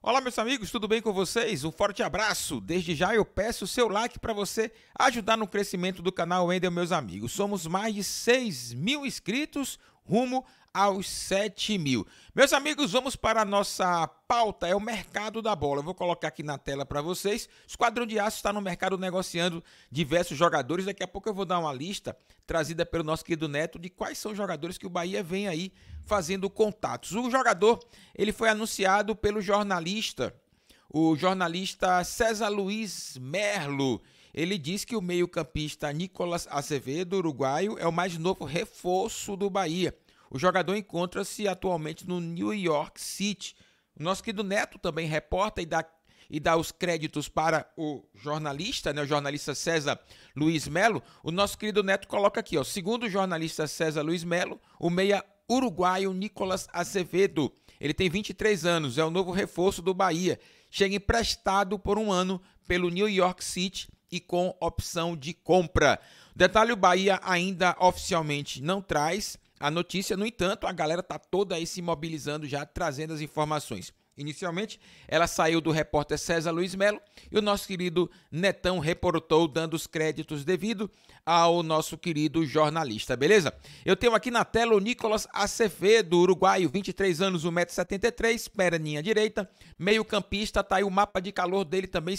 Olá, meus amigos, tudo bem com vocês? Um forte abraço. Desde já eu peço o seu like para você ajudar no crescimento do canal Wendel, meus amigos. Somos mais de 6 mil inscritos, rumo aos 7 mil. Meus amigos, vamos para a nossa pauta, é o mercado da bola. Eu vou colocar aqui na tela para vocês. Esquadrão de Aço está no mercado negociando diversos jogadores. Daqui a pouco eu vou dar uma lista trazida pelo nosso querido Neto de quais são os jogadores que o Bahia vem aí fazendo contatos. O jogador, ele foi anunciado pelo jornalista, o jornalista César Luiz Merlo. Ele diz que o meio-campista Nicolas Acevedo, uruguaio, é o mais novo reforço do Bahia. O jogador encontra-se atualmente no New York City. O nosso querido Neto também reporta e dá, e dá os créditos para o jornalista, né, o jornalista César Luiz Melo. O nosso querido Neto coloca aqui, ó, segundo o jornalista César Luiz Melo, o meia uruguaio Nicolas Acevedo. Ele tem 23 anos, é o novo reforço do Bahia. Chega emprestado por um ano pelo New York City e com opção de compra. Detalhe: o Bahia ainda oficialmente não traz a notícia. No entanto, a galera está toda aí se mobilizando já, trazendo as informações. Inicialmente, ela saiu do repórter César Luiz Melo e o nosso querido Netão reportou, dando os créditos devido ao nosso querido jornalista, beleza? Eu tenho aqui na tela o Nicolas Acevedo, uruguaio, 23 anos, 1,73m, perninha direita, meio-campista, tá aí o mapa de calor dele também,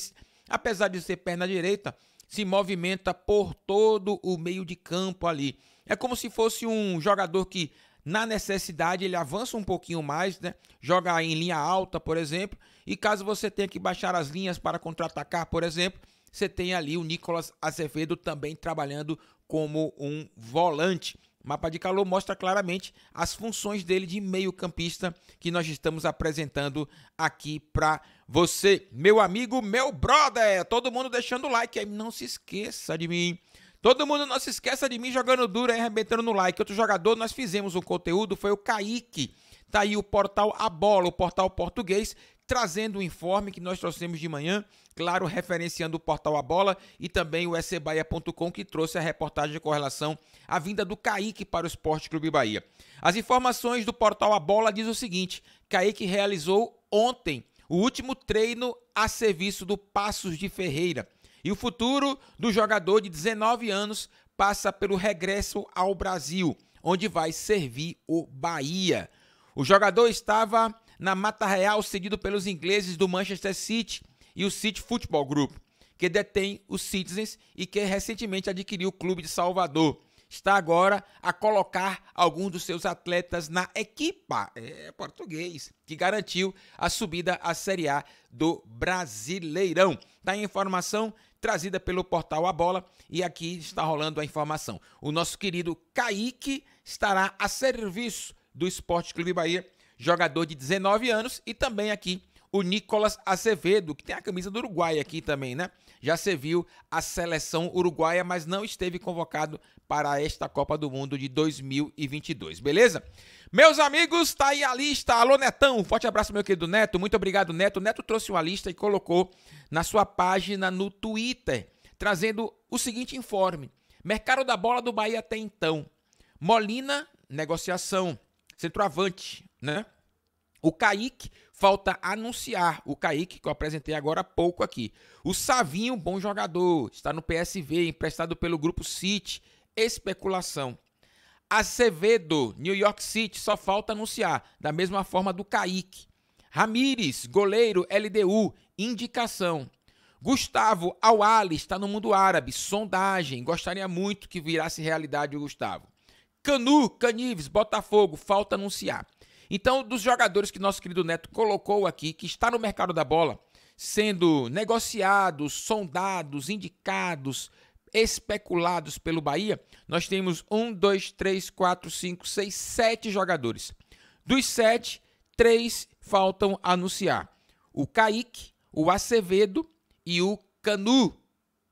apesar de ser perna direita, se movimenta por todo o meio de campo ali. É como se fosse um jogador que, na necessidade, ele avança um pouquinho mais, né? Joga em linha alta, por exemplo. E caso você tenha que baixar as linhas para contra-atacar, por exemplo, você tem ali o Nicolas Acevedo também trabalhando como um volante mapa de calor mostra claramente as funções dele de meio-campista que nós estamos apresentando aqui para você, meu amigo, meu brother. Todo mundo deixando o like aí, não se esqueça de mim. Todo mundo não se esqueça de mim jogando duro e arrebentando no like. Outro jogador, nós fizemos um conteúdo, foi o Kaique. Tá aí o portal A Bola, o portal português, trazendo o informe que nós trouxemos de manhã, claro, referenciando o portal A Bola e também o ecbaia.com que trouxe a reportagem com relação à vinda do Kaique para o Esporte Clube Bahia. As informações do portal A Bola diz o seguinte: Kaique realizou ontem o último treino a serviço do Passos de Ferreira. E o futuro do jogador de 19 anos passa pelo regresso ao Brasil, onde vai servir o Bahia. O jogador estava na Mata Real, seguido pelos ingleses do Manchester City e o City Football Group, que detém os Citizens e que recentemente adquiriu o clube de Salvador. Está agora a colocar alguns dos seus atletas na equipa, é português, que garantiu a subida à Série A do Brasileirão. Está informação trazida pelo portal A Bola e aqui está rolando a informação. O nosso querido Kaique estará a serviço do Esporte Clube Bahia jogador de 19 anos, e também aqui o Nicolas Acevedo, que tem a camisa do Uruguai aqui também, né? Já serviu a seleção uruguaia, mas não esteve convocado para esta Copa do Mundo de 2022, beleza? Meus amigos, tá aí a lista. Alô, Netão, um forte abraço, meu querido Neto. Muito obrigado, Neto. O Neto trouxe uma lista e colocou na sua página no Twitter, trazendo o seguinte informe: Mercado da bola do Bahia até então. Molina, negociação. Centroavante, né? O Kaique, falta anunciar o Kaique, que eu apresentei agora há pouco aqui. O Savinho, bom jogador, está no PSV, emprestado pelo Grupo City, especulação. Acevedo, New York City, só falta anunciar, da mesma forma do Kaique. Ramires, goleiro LDU, indicação. Gustavo Awali está no mundo árabe, sondagem, gostaria muito que virasse realidade o Gustavo. Canu, Canives, Botafogo, falta anunciar. Então, dos jogadores que nosso querido Neto colocou aqui, que está no mercado da bola, sendo negociados, sondados, indicados, especulados pelo Bahia, nós temos um, dois, três, quatro, cinco, seis, sete jogadores. Dos sete, três faltam anunciar: o Kaique, o Acevedo e o Canu.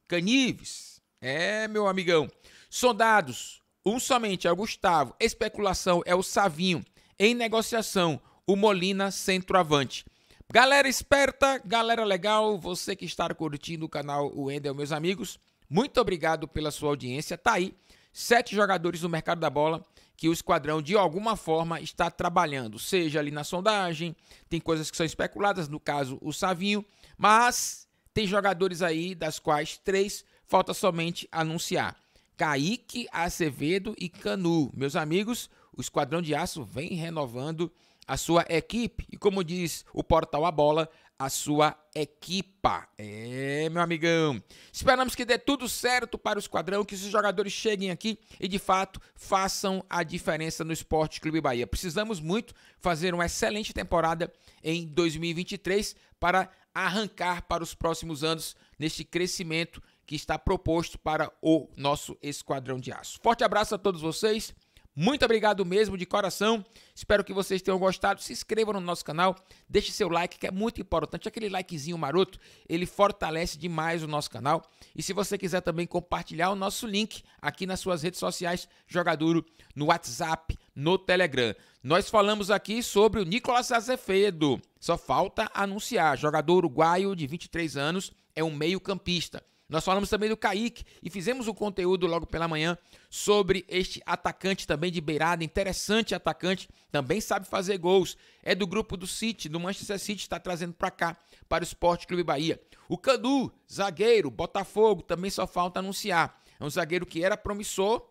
Canives. É, meu amigão. Sondados, um somente é o Gustavo. Especulação é o Savinho em negociação, o Molina centroavante. Galera esperta, galera legal, você que está curtindo o canal O Wendel, meus amigos, muito obrigado pela sua audiência. Tá aí, sete jogadores no mercado da bola que o esquadrão de alguma forma está trabalhando, seja ali na sondagem, tem coisas que são especuladas, no caso o Savinho, mas tem jogadores aí das quais três falta somente anunciar. Kaique, Acevedo e Canu. Meus amigos, o Esquadrão de Aço vem renovando a sua equipe e, como diz o portal A Bola, a sua equipa. É, meu amigão. Esperamos que dê tudo certo para o esquadrão, que os jogadores cheguem aqui e de fato façam a diferença no Esporte Clube Bahia. Precisamos muito fazer uma excelente temporada em 2023 para arrancar para os próximos anos neste crescimento que está proposto para o nosso esquadrão de aço. Forte abraço a todos vocês. Muito obrigado mesmo, de coração. Espero que vocês tenham gostado. Se inscrevam no nosso canal, deixe seu like, que é muito importante. Aquele likezinho maroto, ele fortalece demais o nosso canal. E se você quiser também compartilhar o nosso link aqui nas suas redes sociais, Jogaduro, no WhatsApp, no Telegram. Nós falamos aqui sobre o Nicolas Azefedo. Só falta anunciar. Jogador uruguaio de 23 anos, é um meio-campista. Nós falamos também do Kaique e fizemos um conteúdo logo pela manhã sobre este atacante também de beirada, interessante atacante, também sabe fazer gols. É do grupo do City, do Manchester City, está trazendo para cá, para o Esporte Clube Bahia. O Canu, zagueiro, Botafogo, também só falta anunciar. É um zagueiro que era promissor,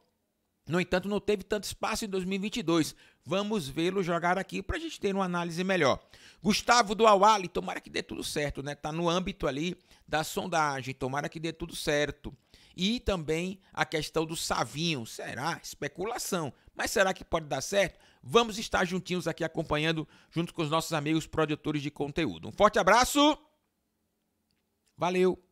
no entanto, não teve tanto espaço em 2022. Vamos vê-lo jogar aqui para a gente ter uma análise melhor. Gustavo do Awali, tomara que dê tudo certo, né? Tá no âmbito ali da sondagem, tomara que dê tudo certo. E também a questão do Savinho, será? Especulação. Mas será que pode dar certo? Vamos estar juntinhos aqui acompanhando, junto com os nossos amigos produtores de conteúdo. Um forte abraço! Valeu!